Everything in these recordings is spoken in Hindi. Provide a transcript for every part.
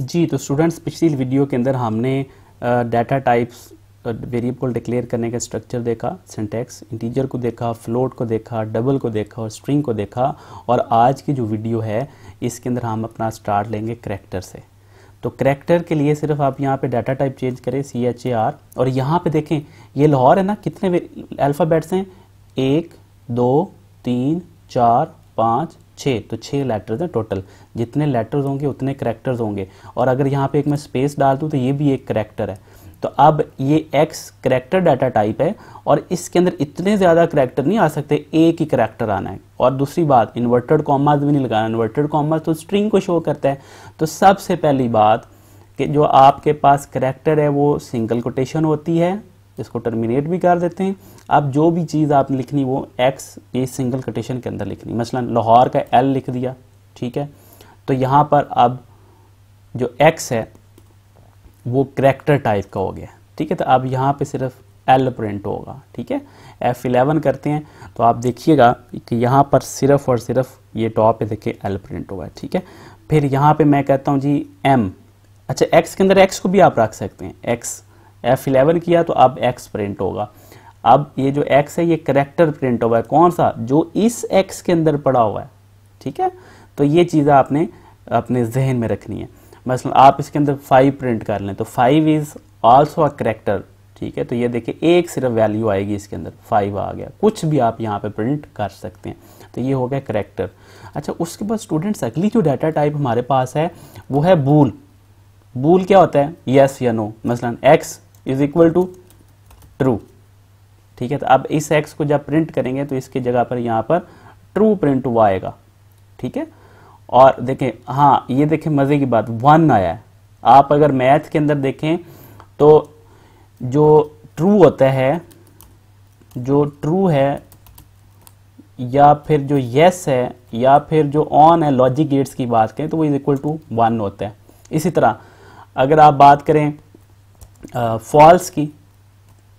जी तो स्टूडेंट्स पिछली वीडियो के अंदर हमने डाटा टाइप्स वेरिएबल डिक्लेयर करने का स्ट्रक्चर देखा सिंटेक्स इंटीजर को देखा फ्लोट को देखा डबल को देखा और स्ट्रिंग को देखा और आज की जो वीडियो है इसके अंदर हम अपना स्टार्ट लेंगे करेक्टर से तो करेक्टर के लिए सिर्फ आप यहाँ पे डाटा टाइप चेंज करें सी एच ए आर और यहाँ पे देखें ये लाहौर है ना कितने अल्फ़ाबेट्स हैं एक दो तीन चार पाँच छः तो छः लेटर्स हैं टोटल जितने लेटर्स होंगे उतने करेक्टर्स होंगे और अगर यहाँ पे एक मैं स्पेस डाल दूँ तो ये भी एक करेक्टर है तो अब ये एक्स करेक्टर डाटा टाइप है और इसके अंदर इतने ज़्यादा करेक्टर नहीं आ सकते एक ही करेक्टर आना है और दूसरी बात इन्वर्टेड कॉमास भी नहीं लगाना इन्वर्टेड कॉमास तो स्ट्रिंग को शो करता है तो सबसे पहली बात कि जो आपके पास करेक्टर है वो सिंगल कोटेशन होती है इसको टर्मिनेट भी कर देते हैं अब जो भी चीज़ आपने लिखनी वो एक्स ए सिंगल कटेशन के अंदर लिखनी मसलन लाहौर का एल लिख दिया ठीक है तो यहाँ पर अब जो एक्स है वो करेक्टर टाइप का हो गया ठीक है तो अब यहाँ पे सिर्फ एल प्रिंट होगा ठीक है एफ़ इलेवन करते हैं तो आप देखिएगा कि यहाँ पर सिर्फ और सिर्फ ये टॉप पे देखिए एल प्रिंट होगा ठीक है फिर यहाँ पे मैं कहता हूँ जी एम अच्छा एक्स के अंदर एक्स को भी आप रख सकते हैं एक्स एफ इलेवन किया तो अब एक्स प्रिंट होगा अब ये जो एक्स है ये करेक्टर प्रिंट हुआ है कौन सा जो इस एक्स के अंदर पड़ा हुआ है ठीक है तो ये चीज़ आपने अपने जहन में रखनी है मसल मतलब आप इसके अंदर फाइव प्रिंट कर लें तो five is also a character ठीक है तो ये देखिए एक सिर्फ वैल्यू आएगी इसके अंदर फाइव आ गया कुछ भी आप यहाँ पे प्रिंट कर सकते हैं तो ये हो गया करेक्टर अच्छा उसके बाद स्टूडेंट्स अगली जो डाटा टाइप हमारे पास है वो है बूल बूल क्या होता है यस या नो मसलन X is equal to true ठीक है तो अब इस एक्स को जब प्रिंट करेंगे तो इसकी जगह पर यहां पर ट्रू प्रिंट हुआ आएगा ठीक है और देखें हाँ ये देखें मज़े की बात वन आया है आप अगर मैथ के अंदर देखें तो जो ट्रू होता है जो ट्रू है या फिर जो येस है या फिर जो ऑन है लॉजिक गेट्स की बात करें तो वो इज इक्वल टू वन होता है इसी तरह अगर आप बात करें फॉल्स की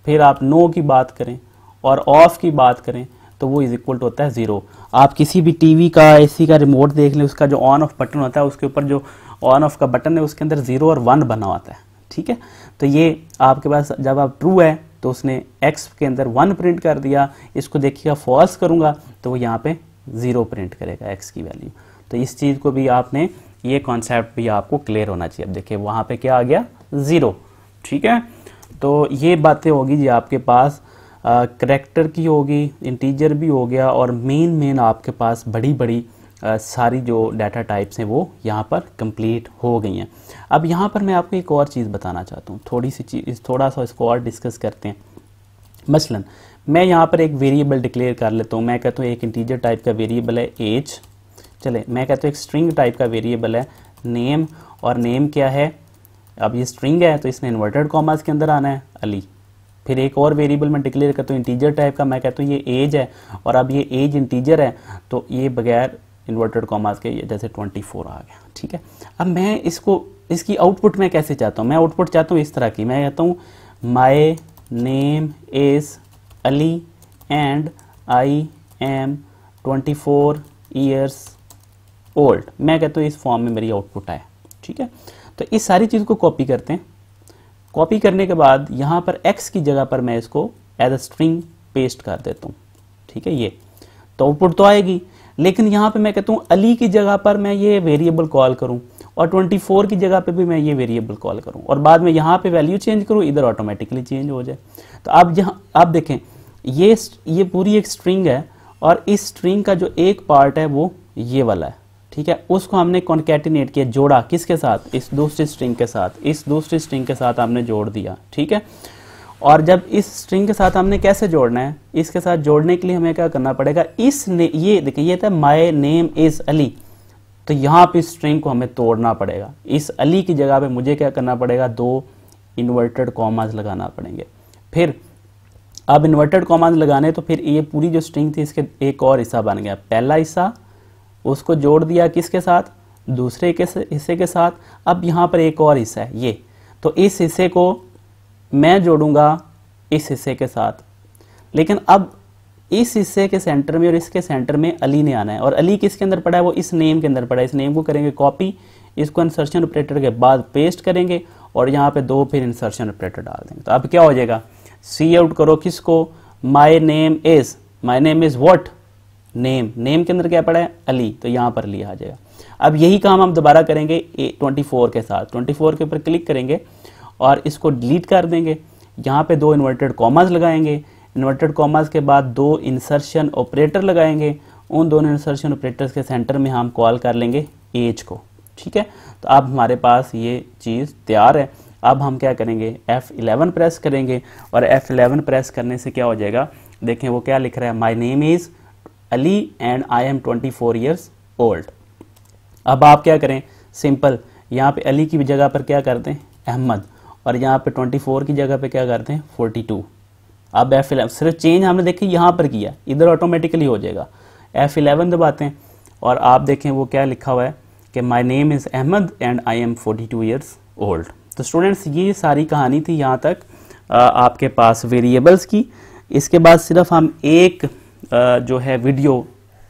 फिर आप नो की बात करें और ऑफ की बात करें तो वो इज इक्वल टू होता है ज़ीरो आप किसी भी टीवी का एसी का रिमोट देख लें उसका जो ऑन ऑफ बटन होता है उसके ऊपर जो ऑन ऑफ का बटन है उसके अंदर ज़ीरो और वन बना होता है ठीक है तो ये आपके पास जब आप ट्रू है तो उसने एक्स के अंदर वन प्रिंट कर दिया इसको देखिएगा फॉल्स करूँगा तो वो यहाँ पे ज़ीरो प्रिंट करेगा एक्स की वैल्यू तो इस चीज़ को भी आपने ये कॉन्सेप्ट भी आपको क्लियर होना चाहिए अब देखिए वहाँ पे क्या आ गया ज़ीरो ठीक है तो ये बातें होगी जी आपके पास करेक्टर की होगी इंटीजर भी हो गया और मेन मेन आपके पास बड़ी बड़ी आ, सारी जो डाटा टाइप्स हैं वो यहाँ पर कंप्लीट हो गई हैं अब यहाँ पर मैं आपको एक और चीज़ बताना चाहता हूँ थोड़ी सी चीज़ थोड़ा सा इसको और डिस्कस करते हैं मसलन मैं यहाँ पर एक वेरिएबल डिक्लेयर कर लेता हूँ मैं कहता हूँ एक इंटीजर टाइप का वेरिएबल है एज चले मैं कहता हूँ एक स्ट्रिंग टाइप का वेरिएबल है नेम और नेम क्या है अब ये स्ट्रिंग है तो इसने इन्वर्टेड कॉमास के अंदर आना है अली फिर एक और वेरिएबल मैं डिक्लेयर करता हूँ इंटीजर टाइप का मैं कहता हूँ ये एज है और अब ये एज इंटीजर है तो ये बगैर इन्वर्टेड कॉमास के जैसे फोर आ गया ठीक है अब मैं इसको इसकी आउटपुट मैं कैसे चाहता हूँ मैं आउटपुट चाहता हूँ इस तरह की मैं कहता हूँ my name is Ali and I am 24 years old मैं कहता हूँ इस फॉर्म में मेरी आउटपुट आए ठीक है तो इस सारी चीज़ को कॉपी करते हैं कॉपी करने के बाद यहां पर एक्स की जगह पर मैं इसको एज अ स्ट्रिंग पेस्ट कर देता हूं ठीक है ये तो आउटपुट तो आएगी लेकिन यहां पे मैं कहता हूं अली की जगह पर मैं ये वेरिएबल कॉल करूं और 24 की जगह पे भी मैं ये वेरिएबल कॉल करूं और बाद में यहां पे वैल्यू चेंज करूं इधर ऑटोमेटिकली चेंज हो जाए तो आप जहां आप देखें ये ये पूरी एक स्ट्रिंग है और इस स्ट्रिंग का जो एक पार्ट है वो ये वाला है ठीक है उसको हमने कॉन्केटिनेट किया जोड़ा किसके साथ इस दूसरी स्ट्रिंग के साथ इस दूसरी स्ट्रिंग के साथ हमने जोड़ दिया ठीक है और जब इस स्ट्रिंग के साथ हमने कैसे जोड़ना है इसके साथ जोड़ने के लिए हमें क्या करना पड़ेगा इस ने ये देखिए ये था माई नेम इज़ अली तो यहाँ पे स्ट्रिंग को हमें तोड़ना पड़ेगा इस अली की जगह पे मुझे क्या करना पड़ेगा दो इन्वर्टेड कॉमाज लगाना पड़ेंगे फिर अब इन्वर्टेड कॉमाज लगाने तो फिर ये पूरी जो स्ट्रिंग थी इसके एक और हिस्सा बन गया पहला हिस्सा उसको जोड़ दिया किसके साथ दूसरे के हिस्से के साथ अब यहाँ पर एक और हिस्सा है ये तो इस हिस्से को मैं जोड़ूंगा इस हिस्से के साथ लेकिन अब इस हिस्से के सेंटर में और इसके सेंटर में अली ने आना है और अली किसके अंदर पड़ा है वो इस नेम के अंदर पड़ा है इस नेम को करेंगे कॉपी इसको इंसर्शन ऑपरेटर के बाद पेस्ट करेंगे और यहाँ पे दो फिर इंसर्शन ऑपरेटर डाल देंगे तो अब क्या हो जाएगा सी आउट करो किसको my name is my name is what name name के अंदर क्या पड़ा है अली तो यहाँ पर अली आ जाएगा अब यही काम हम दोबारा करेंगे ट्वेंटी फोर के साथ ट्वेंटी फोर के ऊपर क्लिक करेंगे और इसको डिलीट कर देंगे यहाँ पे दो इन्वर्टेड कॉमर्स लगाएंगे इन्वर्टेड कॉमर्स के बाद दो इंसर्शन ऑपरेटर लगाएंगे उन दोनों इंसर्शन ऑपरेटर्स के सेंटर में हम कॉल कर लेंगे एज को ठीक है तो अब हमारे पास ये चीज़ तैयार है अब हम क्या करेंगे F11 प्रेस करेंगे और F11 प्रेस करने से क्या हो जाएगा देखें वो क्या लिख रहा है my name is Ali and I am twenty four years old अब आप क्या करें सिंपल यहाँ पे अली की जगह पर क्या करते हैं अहमद और यहाँ पे 24 की जगह पे क्या करते हैं 42 अब F11 सिर्फ चेंज हमने देखे यहाँ पर किया इधर ऑटोमेटिकली हो जाएगा F11 दबाते हैं और आप देखें वो क्या लिखा हुआ है कि my name is Ahmad and I am 42 two years old तो स्टूडेंट्स ये सारी कहानी थी यहाँ तक आपके पास वेरिएबल्स की इसके बाद सिर्फ हम एक जो है वीडियो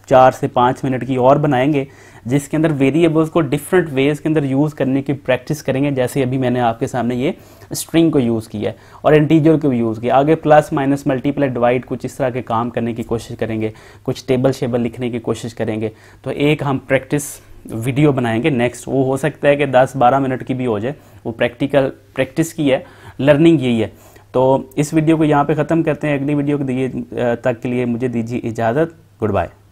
चार से पाँच मिनट की और बनाएंगे जिसके अंदर वेरिएबल्स को डिफरेंट वेज के अंदर यूज़ करने की प्रैक्टिस करेंगे जैसे अभी मैंने आपके सामने ये स्ट्रिंग को यूज़ किया है और इंटीजर को भी यूज़ किया आगे प्लस माइनस मल्टीप्लाई डिवाइड कुछ इस तरह के काम करने की कोशिश करेंगे कुछ टेबल शेबल लिखने की कोशिश करेंगे तो एक हम प्रैक्टिस वीडियो बनाएंगे नेक्स्ट वो हो सकता है कि दस बारह मिनट की भी हो जाए वो प्रैक्टिकल प्रैक्टिस की है लर्निंग यही है तो इस वीडियो को यहाँ पे ख़त्म करते हैं अगली वीडियो को दिए तक के लिए मुझे दीजिए इजाज़त गुड बाय